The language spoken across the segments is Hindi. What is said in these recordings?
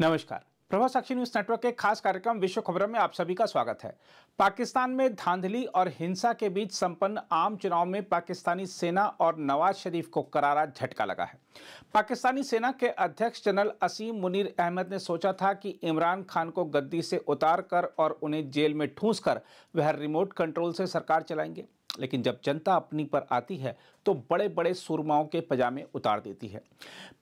नमस्कार प्रभा साक्षी न्यूज नेटवर्क के खास कार्यक्रम विश्व खबरों में आप सभी का स्वागत है पाकिस्तान में धांधली और हिंसा के बीच संपन्न आम चुनाव में पाकिस्तानी सेना और नवाज शरीफ को करारा झटका लगा है पाकिस्तानी सेना के अध्यक्ष जनरल असीम मुनीर अहमद ने सोचा था कि इमरान खान को गद्दी से उतार कर और उन्हें जेल में ठूंस कर वह रिमोट कंट्रोल से सरकार चलाएंगे लेकिन जब जनता अपनी पर आती है तो बड़े बड़े सुरमाओं के पजामे उतार देती है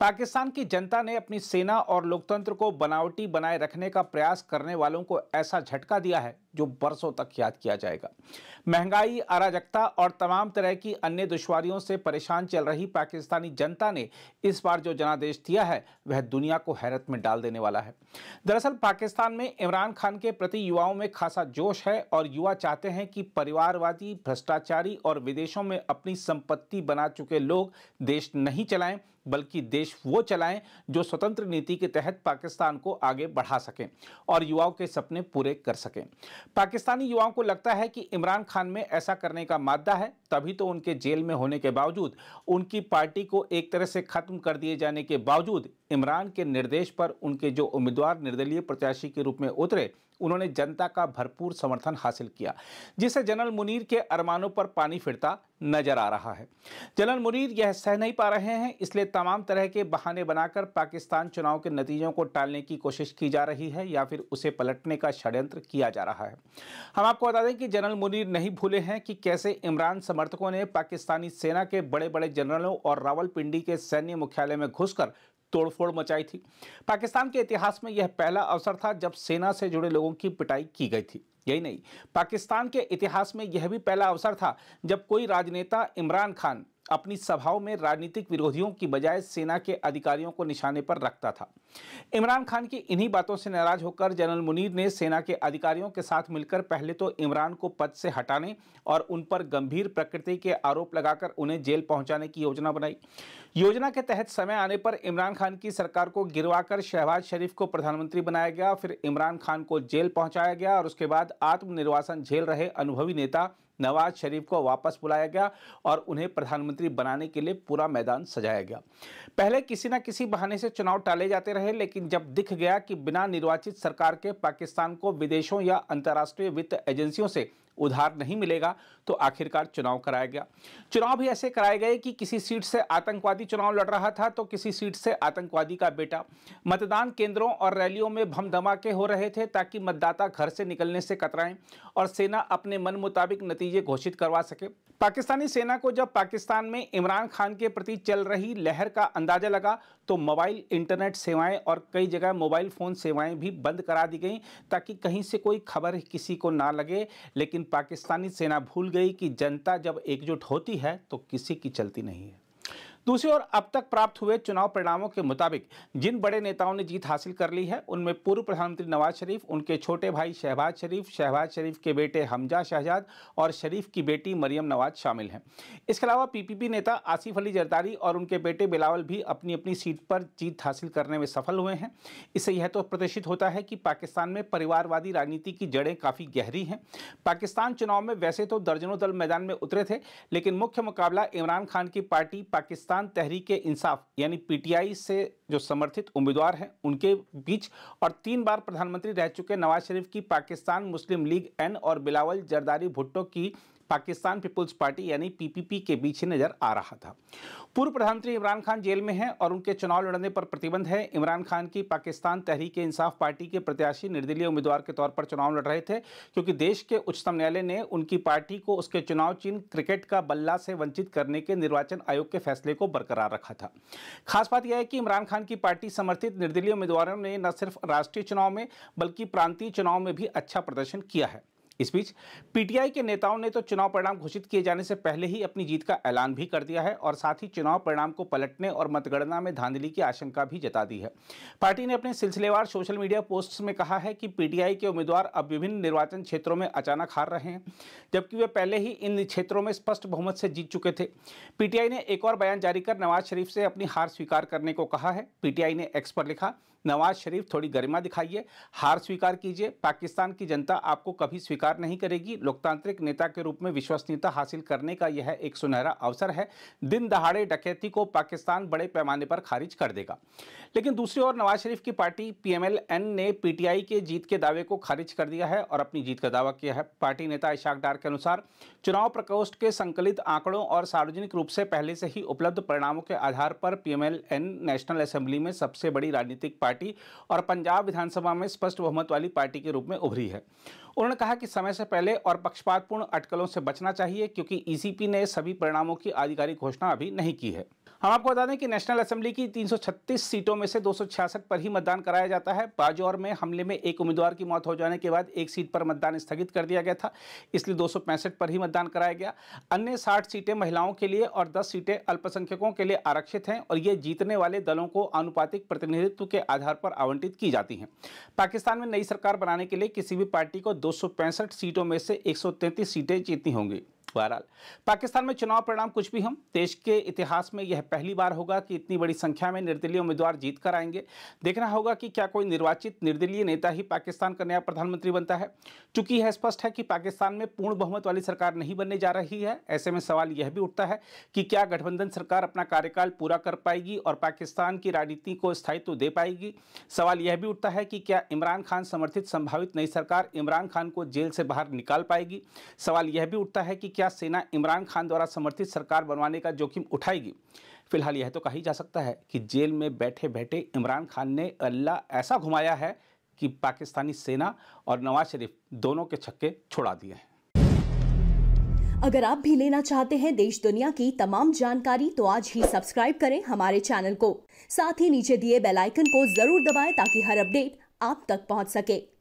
पाकिस्तान की जनता ने अपनी सेना और लोकतंत्र को बनावटी बनाए रखने का प्रयास करने वालों को ऐसा झटका दिया है जो बरसों तक याद किया जाएगा महंगाई अराजकता और तमाम तरह की अन्य दुश्वारियों से परेशान चल रही पाकिस्तानी जनता ने इस बार जो जनादेश दिया है वह दुनिया को हैरत में डाल देने वाला है दरअसल पाकिस्तान में इमरान खान के प्रति युवाओं में खासा जोश है और युवा चाहते हैं कि परिवारवादी भ्रष्टाचार दुराचारी और विदेशों में अपनी संपत्ति बना चुके लोग देश नहीं चलाएं बल्कि देश वो चलाएं जो स्वतंत्र नीति के तहत पाकिस्तान को आगे बढ़ा सकें और युवाओं के सपने पूरे कर सकें पाकिस्तानी युवाओं को लगता है कि इमरान खान में ऐसा करने का मादा है तभी तो उनके जेल में होने के बावजूद उनकी पार्टी को एक तरह से ख़त्म कर दिए जाने के बावजूद इमरान के निर्देश पर उनके जो उम्मीदवार निर्दलीय प्रत्याशी के रूप में उतरे उन्होंने जनता का भरपूर समर्थन हासिल किया जिसे जनरल मुनीर के अरमानों पर पानी फिरता नजर आ रहा है जनरल मुनीर यह सह नहीं पा रहे हैं इसलिए तमाम तरह के बहाने बनाकर पाकिस्तान चुनाव के नतीजों को टालने की कोशिश की जा रही है या फिर उसे पलटने का षड्यंत्र किया जा रहा है हम आपको बता दें कि जनरल मुनीर नहीं भूले हैं कि कैसे इमरान समर्थकों ने पाकिस्तानी सेना के बड़े बड़े जनरलों और रावलपिंडी के सैन्य मुख्यालय में घुसकर तोड़फोड़ मचाई थी पाकिस्तान के इतिहास में यह पहला अवसर था जब सेना से जुड़े लोगों की पिटाई की गई थी यही नहीं पाकिस्तान के इतिहास में यह भी पहला अवसर था जब कोई राजनेता इमरान खान अपनी सभाओं में राजनीतिक विरोधियों की बजाय सेना के अधिकारियों को निशाने पर रखता था इमरान खान की इन्हीं बातों से नाराज होकर जनरल मुनीर ने सेना के अधिकारियों के साथ मिलकर पहले तो इमरान को पद से हटाने और उन पर गंभीर प्रकृति के आरोप लगाकर उन्हें जेल पहुंचाने की योजना बनाई योजना के तहत समय आने पर इमरान खान की सरकार को गिरवाकर शहबाज शरीफ को प्रधानमंत्री बनाया गया फिर इमरान खान को जेल पहुंचाया गया और उसके बाद आत्मनिर्वासन झेल रहे अनुभवी नेता नवाज शरीफ को वापस बुलाया गया और उन्हें प्रधानमंत्री मुख्यमंत्री बनाने के लिए पूरा मैदान सजाया गया पहले किसी न किसी बहाने से चुनाव टाले जाते रहे लेकिन जब दिख गया कि बिना निर्वाचित सरकार के पाकिस्तान को विदेशों या अंतर्राष्ट्रीय वित्त एजेंसियों से उधार नहीं मिलेगा तो आखिरकार चुनाव कराया गया चुनाव भी ऐसे कराए गए कि किसी सीट से आतंकवादी चुनाव लड़ रहा था तो किसी सीट से आतंकवादी का बेटा मतदान केंद्रों और रैलियों में भम धमाके हो रहे थे ताकि मतदाता घर से निकलने से कतराएं और सेना अपने मन मुताबिक नतीजे घोषित करवा सके पाकिस्तानी सेना को जब पाकिस्तान में इमरान खान के प्रति चल रही लहर का अंदाजा लगा तो मोबाइल इंटरनेट सेवाएं और कई जगह मोबाइल फ़ोन सेवाएं भी बंद करा दी गई ताकि कहीं से कोई खबर किसी को ना लगे लेकिन पाकिस्तानी सेना भूल गई कि जनता जब एकजुट होती है तो किसी की चलती नहीं है दूसरी ओर अब तक प्राप्त हुए चुनाव परिणामों के मुताबिक जिन बड़े नेताओं ने जीत हासिल कर ली है उनमें पूर्व प्रधानमंत्री नवाज शरीफ उनके छोटे भाई शहबाज शरीफ शहबाज शरीफ के बेटे हमजा शहजाद और शरीफ की बेटी मरियम नवाज शामिल हैं इसके अलावा पीपीपी नेता आसिफ अली जरदारी और उनके बेटे बिलावल भी अपनी अपनी सीट पर जीत हासिल करने में सफल हुए हैं इससे यह तो प्रदर्शित होता है कि पाकिस्तान में परिवारवादी राजनीति की जड़ें काफ़ी गहरी हैं पाकिस्तान चुनाव में वैसे तो दर्जनों दल मैदान में उतरे थे लेकिन मुख्य मुकाबला इमरान खान की पार्टी पाकिस्तान पाकिस्तान तहरीक इंसाफ यानी पीटीआई से जो समर्थित उम्मीदवार हैं उनके बीच और तीन बार प्रधानमंत्री रह चुके नवाज शरीफ की पाकिस्तान मुस्लिम लीग एन और बिलावल जरदारी भुट्टो की पाकिस्तान पीपुल्स पार्टी यानी पीपीपी के बीच नजर आ रहा था पूर्व प्रधानमंत्री इमरान खान जेल में हैं और उनके चुनाव लड़ने पर प्रतिबंध है इमरान खान की पाकिस्तान तहरीक इंसाफ पार्टी के प्रत्याशी निर्दलीय उम्मीदवार के तौर पर चुनाव लड़ रहे थे क्योंकि देश के उच्चतम न्यायालय ने उनकी पार्टी को उसके चुनाव चिन्ह क्रिकेट का बल्ला से वंचित करने के निर्वाचन आयोग के फैसले को बरकरार रखा था खास बात यह है कि इमरान खान की पार्टी समर्थित निर्दलीय उम्मीदवारों ने न सिर्फ राष्ट्रीय चुनाव में बल्कि प्रांतीय चुनाव में भी अच्छा प्रदर्शन किया है इस बीच पीटीआई के नेताओं ने तो चुनाव परिणाम घोषित किए जाने से पहले ही अपनी जीत का ऐलान भी कर दिया है और साथ ही चुनाव परिणाम को पलटने और मतगणना में धांधली की आशंका भी जता दी है पार्टी ने अपने सिलसिलेवार सोशल मीडिया पोस्ट्स में कहा है कि पीटीआई के उम्मीदवार अब विभिन्न निर्वाचन क्षेत्रों में अचानक हार रहे हैं जबकि वे पहले ही इन क्षेत्रों में स्पष्ट बहुमत से जीत चुके थे पीटीआई ने एक और बयान जारी कर नवाज शरीफ से अपनी हार स्वीकार करने को कहा है पीटीआई ने एक्स पर लिखा नवाज शरीफ थोड़ी गरिमा दिखाइए हार स्वीकार कीजिए पाकिस्तान की जनता आपको कभी स्वीकार नहीं करेगी लोकतांत्रिक नेता के रूप में विश्वसनीयता हासिल करने का यह एक सुनहरा अवसर है दिन दहाड़े डकैती को पाकिस्तान बड़े पैमाने पर खारिज कर देगा लेकिन दूसरी ओर नवाज शरीफ की पार्टी पीएमएलएन ने पीटीआई के जीत के दावे को खारिज कर दिया है और अपनी जीत का दावा किया है पार्टी नेता इशाक डार के अनुसार चुनाव प्रकोष्ठ के संकलित आंकड़ों और सार्वजनिक रूप से पहले से ही उपलब्ध परिणामों के आधार पर पीएमएलएन नेशनल असेंबली में सबसे बड़ी राजनीतिक पार्टी पार्टी और पंजाब विधानसभा में स्पष्ट बहुमत वाली पार्टी के रूप में उभरी है उन्होंने कहा कि समय से पहले और पक्षपातपूर्ण अटकलों से बचना चाहिए क्योंकि ईसीपी e ने सभी परिणामों की आधिकारिक घोषणा अभी नहीं की है हम आपको बता दें कि नेशनल असेंबली की 336 सीटों में से 266 पर ही मतदान कराया जाता है बाजौर में हमले में एक उम्मीदवार की मौत हो जाने के बाद एक सीट पर मतदान स्थगित कर दिया गया था इसलिए दो पर ही मतदान कराया गया अन्य 60 सीटें महिलाओं के लिए और 10 सीटें अल्पसंख्यकों के लिए आरक्षित हैं और ये जीतने वाले दलों को आनुपातिक प्रतिनिधित्व के आधार पर आवंटित की जाती हैं पाकिस्तान में नई सरकार बनाने के लिए किसी भी पार्टी को दो सीटों में से एक सीटें जीती होंगी बहरहाल पाकिस्तान में चुनाव परिणाम कुछ भी हम देश के इतिहास में यह पहली बार होगा कि इतनी बड़ी संख्या में निर्दलीय उम्मीदवार जीत कर आएंगे देखना होगा कि क्या कोई निर्वाचित निर्दलीय नेता ही पाकिस्तान का नया प्रधानमंत्री बनता है चूंकि यह स्पष्ट है कि पाकिस्तान में पूर्ण बहुमत वाली सरकार नहीं बनने जा रही है ऐसे में सवाल यह भी उठता है कि क्या गठबंधन सरकार अपना कार्यकाल पूरा कर पाएगी और पाकिस्तान की राजनीति को स्थायित्व दे पाएगी सवाल यह भी उठता है कि क्या इमरान खान समर्थित संभावित नई सरकार इमरान खान को जेल से बाहर निकाल पाएगी सवाल यह भी उठता है कि क्या क्या सेना इमरान खान द्वारा समर्थित सरकार बनवाने का जोखिम उठाएगी फिलहाल यह तो कहा जा सकता है कि जेल में बैठे बैठे इमरान खान ने अल्लाह ऐसा घुमाया है कि पाकिस्तानी सेना और नवाज शरीफ दोनों के छक्के छोड़ा दिए हैं अगर आप भी लेना चाहते हैं देश दुनिया की तमाम जानकारी तो आज ही सब्सक्राइब करें हमारे चैनल को साथ ही नीचे दिए बेल आइकन को जरूर दबाएं ताकि हर अपडेट आप तक पहुंच सके